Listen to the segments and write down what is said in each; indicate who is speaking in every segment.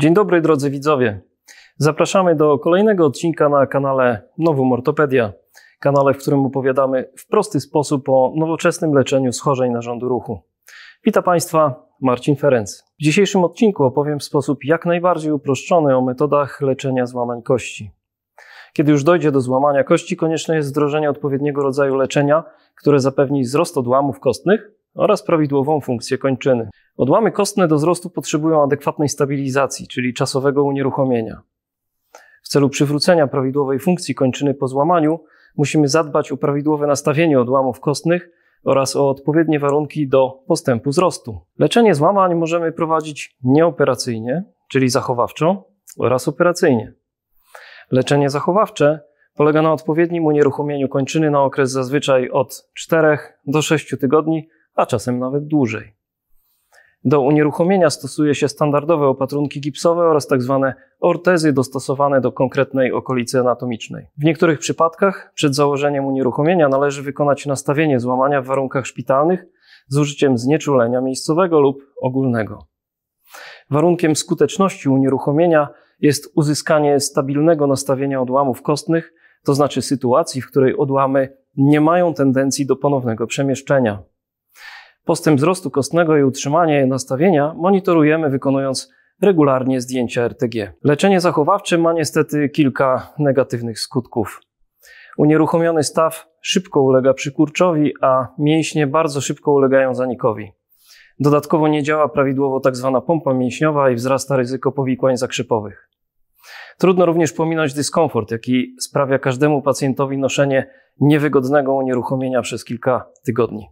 Speaker 1: Dzień dobry drodzy widzowie. Zapraszamy do kolejnego odcinka na kanale Nowum Ortopedia, kanale, w którym opowiadamy w prosty sposób o nowoczesnym leczeniu schorzeń narządu ruchu. Witam Państwa, Marcin Ferenc. W dzisiejszym odcinku opowiem w sposób jak najbardziej uproszczony o metodach leczenia złamań kości. Kiedy już dojdzie do złamania kości, konieczne jest wdrożenie odpowiedniego rodzaju leczenia, które zapewni wzrost odłamów kostnych oraz prawidłową funkcję kończyny. Odłamy kostne do wzrostu potrzebują adekwatnej stabilizacji, czyli czasowego unieruchomienia. W celu przywrócenia prawidłowej funkcji kończyny po złamaniu, musimy zadbać o prawidłowe nastawienie odłamów kostnych oraz o odpowiednie warunki do postępu wzrostu. Leczenie złamań możemy prowadzić nieoperacyjnie, czyli zachowawczo, oraz operacyjnie. Leczenie zachowawcze polega na odpowiednim unieruchomieniu kończyny na okres zazwyczaj od 4 do 6 tygodni a czasem nawet dłużej. Do unieruchomienia stosuje się standardowe opatrunki gipsowe oraz tzw. Tak ortezy dostosowane do konkretnej okolicy anatomicznej. W niektórych przypadkach przed założeniem unieruchomienia należy wykonać nastawienie złamania w warunkach szpitalnych z użyciem znieczulenia miejscowego lub ogólnego. Warunkiem skuteczności unieruchomienia jest uzyskanie stabilnego nastawienia odłamów kostnych, to znaczy sytuacji, w której odłamy nie mają tendencji do ponownego przemieszczenia. Postęp wzrostu kostnego i utrzymanie nastawienia monitorujemy wykonując regularnie zdjęcia RTG. Leczenie zachowawcze ma niestety kilka negatywnych skutków. Unieruchomiony staw szybko ulega przykurczowi, a mięśnie bardzo szybko ulegają zanikowi. Dodatkowo nie działa prawidłowo tzw. Tak pompa mięśniowa i wzrasta ryzyko powikłań zakrzepowych. Trudno również pominąć dyskomfort, jaki sprawia każdemu pacjentowi noszenie niewygodnego unieruchomienia przez kilka tygodni.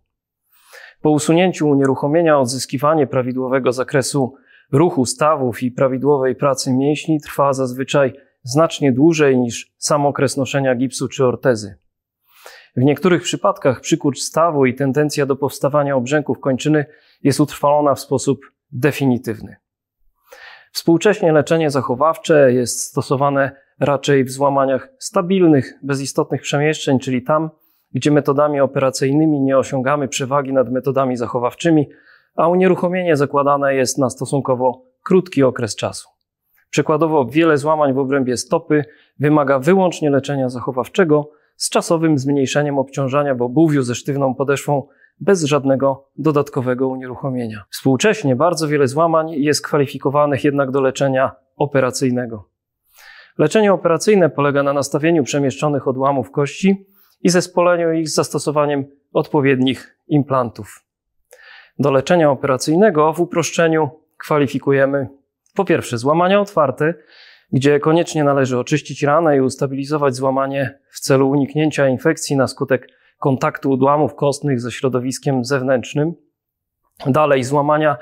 Speaker 1: Po usunięciu unieruchomienia odzyskiwanie prawidłowego zakresu ruchu stawów i prawidłowej pracy mięśni trwa zazwyczaj znacznie dłużej niż sam okres noszenia gipsu czy ortezy. W niektórych przypadkach przykurcz stawu i tendencja do powstawania obrzęków kończyny jest utrwalona w sposób definitywny. Współcześnie leczenie zachowawcze jest stosowane raczej w złamaniach stabilnych, bez istotnych przemieszczeń, czyli tam, gdzie metodami operacyjnymi nie osiągamy przewagi nad metodami zachowawczymi, a unieruchomienie zakładane jest na stosunkowo krótki okres czasu. Przykładowo wiele złamań w obrębie stopy wymaga wyłącznie leczenia zachowawczego z czasowym zmniejszeniem obciążania w obuwiu ze sztywną podeszwą bez żadnego dodatkowego unieruchomienia. Współcześnie bardzo wiele złamań jest kwalifikowanych jednak do leczenia operacyjnego. Leczenie operacyjne polega na nastawieniu przemieszczonych odłamów kości i zespoleniu ich z zastosowaniem odpowiednich implantów. Do leczenia operacyjnego w uproszczeniu kwalifikujemy po pierwsze złamania otwarte, gdzie koniecznie należy oczyścić ranę i ustabilizować złamanie w celu uniknięcia infekcji na skutek kontaktu udłamów kostnych ze środowiskiem zewnętrznym. Dalej złamania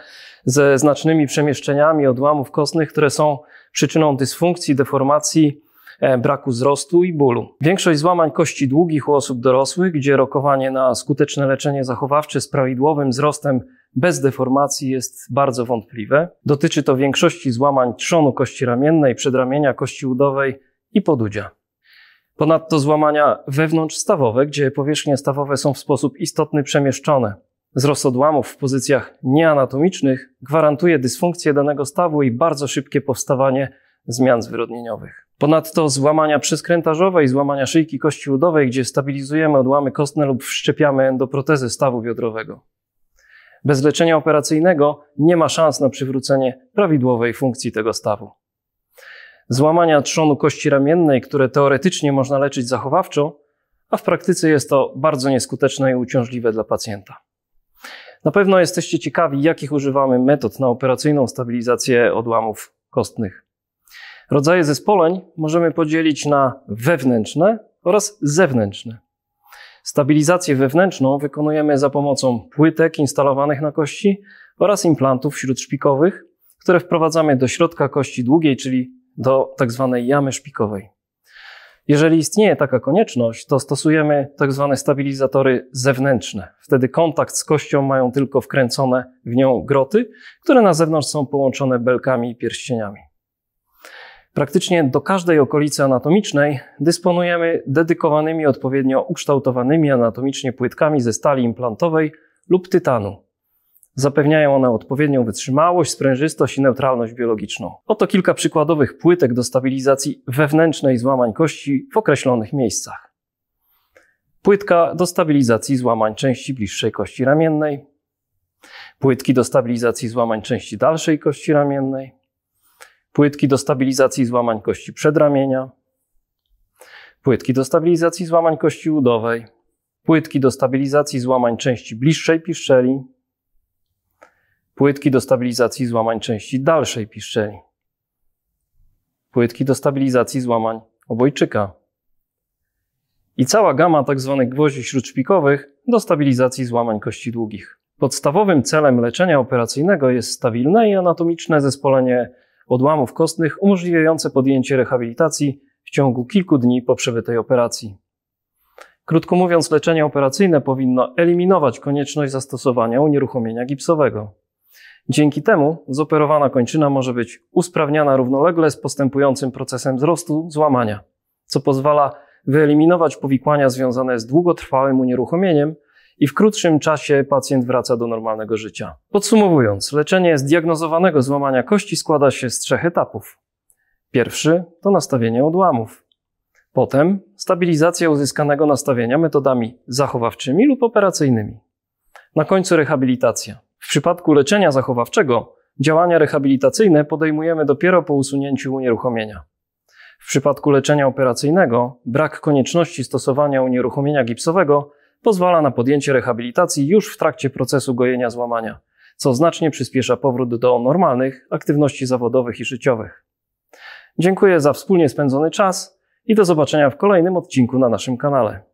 Speaker 1: ze znacznymi przemieszczeniami odłamów kostnych, które są przyczyną dysfunkcji, deformacji E, braku wzrostu i bólu. Większość złamań kości długich u osób dorosłych, gdzie rokowanie na skuteczne leczenie zachowawcze z prawidłowym wzrostem bez deformacji jest bardzo wątpliwe. Dotyczy to większości złamań trzonu kości ramiennej, przedramienia kości udowej i podudzia. Ponadto złamania wewnątrzstawowe, gdzie powierzchnie stawowe są w sposób istotny przemieszczone. Wzrost odłamów w pozycjach nieanatomicznych gwarantuje dysfunkcję danego stawu i bardzo szybkie powstawanie zmian zwyrodnieniowych. Ponadto złamania przyskrętażowej, złamania szyjki kości udowej, gdzie stabilizujemy odłamy kostne lub wszczepiamy do protezy stawu biodrowego. Bez leczenia operacyjnego nie ma szans na przywrócenie prawidłowej funkcji tego stawu. Złamania trzonu kości ramiennej, które teoretycznie można leczyć zachowawczo, a w praktyce jest to bardzo nieskuteczne i uciążliwe dla pacjenta. Na pewno jesteście ciekawi, jakich używamy metod na operacyjną stabilizację odłamów kostnych. Rodzaje zespoleń możemy podzielić na wewnętrzne oraz zewnętrzne. Stabilizację wewnętrzną wykonujemy za pomocą płytek instalowanych na kości oraz implantów śródszpikowych, które wprowadzamy do środka kości długiej, czyli do tzw. Tak jamy szpikowej. Jeżeli istnieje taka konieczność, to stosujemy tzw. Tak stabilizatory zewnętrzne. Wtedy kontakt z kością mają tylko wkręcone w nią groty, które na zewnątrz są połączone belkami i pierścieniami. Praktycznie do każdej okolicy anatomicznej dysponujemy dedykowanymi odpowiednio ukształtowanymi anatomicznie płytkami ze stali implantowej lub tytanu. Zapewniają one odpowiednią wytrzymałość, sprężystość i neutralność biologiczną. Oto kilka przykładowych płytek do stabilizacji wewnętrznej złamań kości w określonych miejscach. Płytka do stabilizacji złamań części bliższej kości ramiennej. Płytki do stabilizacji złamań części dalszej kości ramiennej płytki do stabilizacji złamań kości przedramienia, płytki do stabilizacji złamań kości udowej, płytki do stabilizacji złamań części bliższej piszczeli, płytki do stabilizacji złamań części dalszej piszczeli, płytki do stabilizacji złamań obojczyka i cała gama tzw. Tak gwoździ śródszpikowych do stabilizacji złamań kości długich. Podstawowym celem leczenia operacyjnego jest stabilne i anatomiczne zespolenie odłamów kostnych umożliwiające podjęcie rehabilitacji w ciągu kilku dni po przebytej operacji. Krótko mówiąc, leczenie operacyjne powinno eliminować konieczność zastosowania unieruchomienia gipsowego. Dzięki temu zoperowana kończyna może być usprawniana równolegle z postępującym procesem wzrostu złamania, co pozwala wyeliminować powikłania związane z długotrwałym unieruchomieniem i w krótszym czasie pacjent wraca do normalnego życia. Podsumowując, leczenie zdiagnozowanego złamania kości składa się z trzech etapów. Pierwszy to nastawienie odłamów. Potem stabilizacja uzyskanego nastawienia metodami zachowawczymi lub operacyjnymi. Na końcu rehabilitacja. W przypadku leczenia zachowawczego działania rehabilitacyjne podejmujemy dopiero po usunięciu unieruchomienia. W przypadku leczenia operacyjnego brak konieczności stosowania unieruchomienia gipsowego pozwala na podjęcie rehabilitacji już w trakcie procesu gojenia złamania, co znacznie przyspiesza powrót do normalnych aktywności zawodowych i życiowych. Dziękuję za wspólnie spędzony czas i do zobaczenia w kolejnym odcinku na naszym kanale.